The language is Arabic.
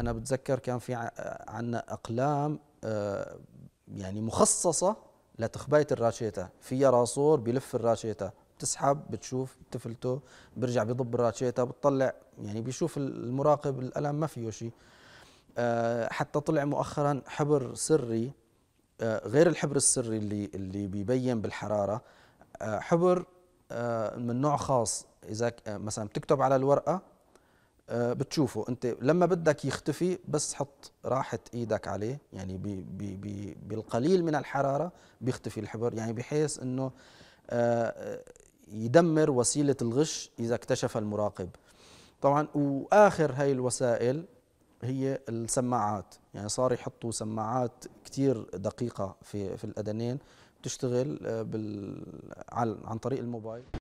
أنا بتذكر كان في عندنا أقلام آه، يعني مخصصة لتخباية الراشيتا فيها راسور بلف الراشيتا بتسحب بتشوف بتفلته برجع بضب الراشيتا بتطلع يعني بيشوف المراقب القلم ما فيه شيء آه، حتى طلع مؤخرا حبر سري آه، غير الحبر السري اللي اللي بيبين بالحراره حبر من نوع خاص اذا مثلا بتكتب على الورقه آه، بتشوفه انت لما بدك يختفي بس حط راحه ايدك عليه يعني بي بي بي بالقليل من الحراره بيختفي الحبر يعني بحيث انه آه، يدمر وسيله الغش اذا اكتشف المراقب طبعا واخر هاي الوسائل هي السماعات يعني صار يحطوا سماعات كتير دقيقه في في الاذنين تشتغل آه، بال عن طريق الموبايل